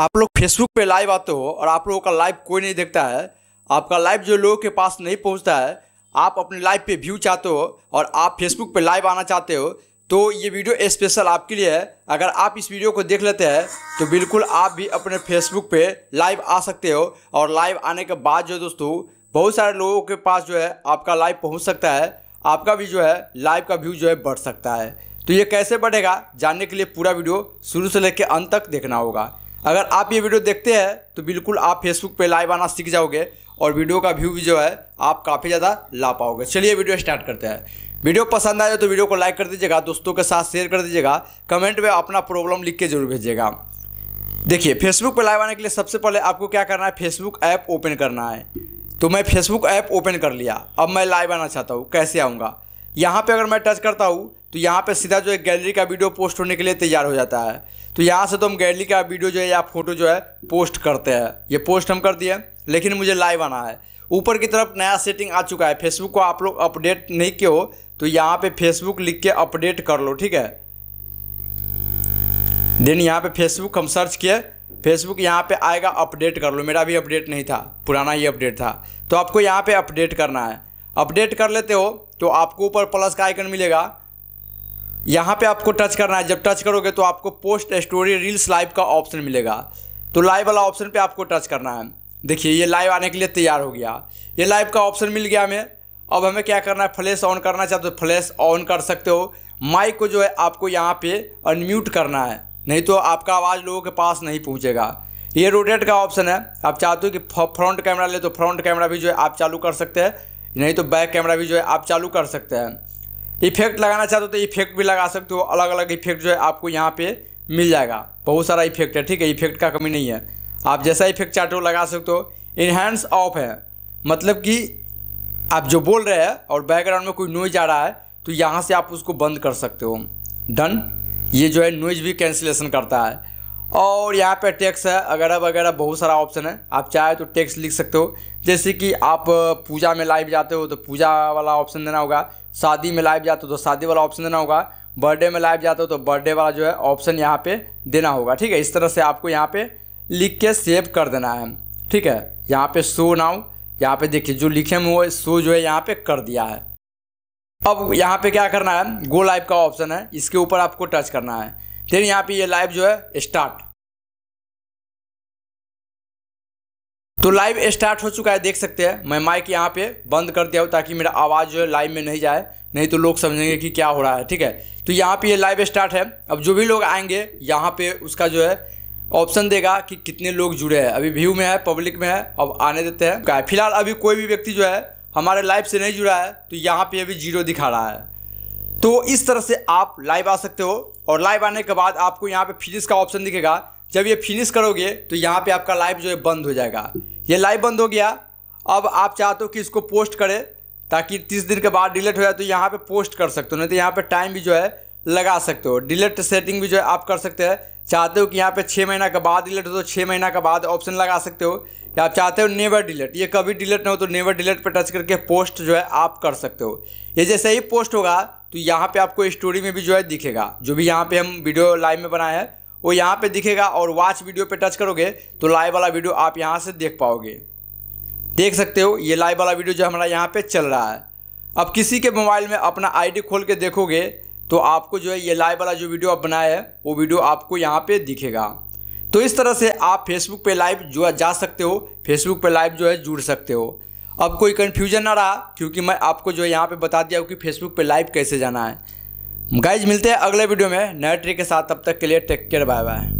आप लोग फेसबुक पे लाइव आते हो और आप लोगों का लाइव कोई नहीं देखता है आपका लाइव जो लोगों के पास नहीं पहुंचता है आप अपने लाइव पे व्यू चाहते हो और आप फेसबुक पे लाइव आना चाहते हो तो ये वीडियो स्पेशल आपके लिए है अगर आप इस वीडियो को देख लेते हैं तो बिल्कुल आप भी अपने फेसबुक पे लाइव आ सकते हो और लाइव आने के बाद जो दोस्तों बहुत सारे लोगों के पास जो है आपका लाइव पहुँच सकता है आपका भी जो है लाइव का व्यू जो है बढ़ सकता है तो ये कैसे बढ़ेगा जानने के लिए पूरा वीडियो शुरू से लेकर अंत तक देखना होगा अगर आप ये वीडियो देखते हैं तो बिल्कुल आप फेसबुक पे लाइव आना सीख जाओगे और वीडियो का व्यू भी जो है आप काफ़ी ज़्यादा ला पाओगे चलिए वीडियो स्टार्ट करते हैं वीडियो पसंद आए तो वीडियो को लाइक कर दीजिएगा दोस्तों के साथ शेयर कर दीजिएगा कमेंट में अपना प्रॉब्लम लिख के जरूर भेजिएगा देखिए फेसबुक पर लाइव आने के लिए सबसे पहले आपको क्या करना है फेसबुक ऐप ओपन करना है तो मैं फेसबुक ऐप ओपन कर लिया अब मैं लाइव आना चाहता हूँ कैसे आऊँगा यहाँ पर अगर मैं टच करता हूँ तो यहाँ पे सीधा जो है गैलरी का वीडियो पोस्ट होने के लिए तैयार हो जाता है तो यहाँ से तो हम गैलरी का वीडियो जो है या फोटो जो है पोस्ट करते हैं ये पोस्ट हम कर दिए लेकिन मुझे लाइव आना है ऊपर की तरफ नया सेटिंग आ चुका है फेसबुक को आप लोग अपडेट नहीं किए हो तो यहाँ पे फेसबुक लिख के अपडेट कर लो ठीक है देन यहाँ पे फेसबुक हम सर्च किए फेसबुक यहाँ पे आएगा अपडेट कर लो मेरा भी अपडेट नहीं था पुराना ही अपडेट था तो आपको यहाँ पे अपडेट करना है अपडेट कर लेते हो तो आपको ऊपर प्लस का आइकन मिलेगा यहाँ पे आपको टच करना है जब टच करोगे तो आपको पोस्ट स्टोरी रील्स लाइव का ऑप्शन मिलेगा तो लाइव वाला ऑप्शन पे आपको टच करना है देखिए ये लाइव आने के लिए तैयार हो गया ये लाइव का ऑप्शन मिल गया हमें अब हमें क्या करना है फ्लैश ऑन करना चाहते हो तो फ्लैश ऑन कर सकते हो माइक को जो है आपको यहाँ पे अनम्यूट करना है नहीं तो आपका आवाज़ लोगों के पास नहीं पहुँचेगा ये रोटेट का ऑप्शन है आप चाहते हो कि फ्रंट कैमरा ले तो फ्रंट कैमरा भी जो है आप चालू कर सकते हैं नहीं तो बैक कैमरा भी जो है आप चालू कर सकते हैं इफेक्ट लगाना चाहते हो तो इफेक्ट भी लगा सकते हो अलग अलग इफेक्ट जो है आपको यहाँ पे मिल जाएगा बहुत सारा इफेक्ट है ठीक है इफेक्ट का कमी नहीं है आप जैसा इफेक्ट चाहते हो लगा सकते हो इन्हेंस ऑफ है मतलब कि आप जो बोल रहे हैं और बैकग्राउंड में कोई नॉइज आ रहा है तो यहाँ से आप उसको बंद कर सकते हो डन ये जो है नॉइज भी कैंसिलेशन करता है और यहाँ पे टैक्स है वगैरह वगैरह बहुत सारा ऑप्शन है आप चाहे तो टैक्स लिख सकते हो जैसे कि आप पूजा में लाइव जाते हो तो पूजा वाला ऑप्शन देना होगा शादी में लाइव जाते हो तो शादी वाला ऑप्शन देना होगा बर्थडे में लाइव जाते हो तो बर्थडे वाला जो है ऑप्शन यहाँ पे देना होगा ठीक है इस तरह से आपको यहाँ पे लिख के सेव कर देना है ठीक है यहाँ पे शो नाउ यहाँ पे देखिए जो लिखे हम वो शो जो है यहाँ पे कर दिया है अब यहाँ पे क्या करना है गो लाइव का ऑप्शन है इसके ऊपर आपको टच करना है देन यहाँ पे ये लाइव जो है स्टार्ट तो लाइव स्टार्ट हो चुका है देख सकते हैं मैं माइक यहाँ पे बंद कर दिया हूँ ताकि मेरा आवाज़ जो है लाइव में नहीं जाए नहीं तो लोग समझेंगे कि क्या हो रहा है ठीक है तो यहाँ पे ये लाइव स्टार्ट है अब जो भी लोग आएंगे यहाँ पे उसका जो है ऑप्शन देगा कि कितने लोग जुड़े हैं अभी व्यू में है पब्लिक में है अब आने देते हैं फिलहाल अभी कोई भी व्यक्ति जो है हमारे लाइव से नहीं जुड़ा है तो यहाँ पे अभी जीरो दिखा रहा है तो इस तरह से आप लाइव आ सकते हो और लाइव आने के बाद आपको यहाँ पे फिनिश का ऑप्शन दिखेगा जब ये फिनिश करोगे तो यहाँ पे आपका लाइव जो है बंद हो जाएगा ये लाइव बंद हो गया अब आप चाहते हो कि इसको पोस्ट करें ताकि तीस दिन के बाद डिलीट हो जाए तो यहाँ पे पोस्ट कर सकते हो नहीं तो यहाँ पे टाइम भी जो है लगा सकते हो डिलीट सेटिंग भी जो है आप कर सकते हैं चाहते हो कि यहाँ पे छः महीना के बाद डिलीट हो तो छः महीना के बाद ऑप्शन लगा सकते हो या आप चाहते हो नेवर डिलीट ये कभी डिलीट ना हो तो नेवर डिलीट पर टच करके पोस्ट जो है आप कर सकते हो ये जैसे ही पोस्ट होगा तो यहाँ पे आपको स्टोरी में भी जो है दिखेगा जो भी यहाँ पे हम वीडियो लाइव में बनाए हैं वो यहाँ पे दिखेगा और वॉच वीडियो पे टच करोगे तो लाइव वाला वीडियो आप यहाँ से देख पाओगे देख सकते हो ये लाइव वाला वीडियो जो हमारा यहाँ पर चल रहा है अब किसी के मोबाइल में अपना आई खोल के देखोगे तो आपको जो है ये लाइव वाला जो वीडियो आप बनाया है वो वीडियो आपको यहाँ पर दिखेगा तो इस तरह से आप फेसबुक पे लाइव जो जा सकते हो फेसबुक पे लाइव जो है जुड़ सकते हो अब कोई कन्फ्यूजन ना रहा क्योंकि मैं आपको जो है यहाँ पर बता दिया हूँ कि फेसबुक पर लाइव कैसे जाना है गाइज मिलते हैं अगले वीडियो में नए ट्रिक के साथ तब तक के लिए टेक केयर बाय बाय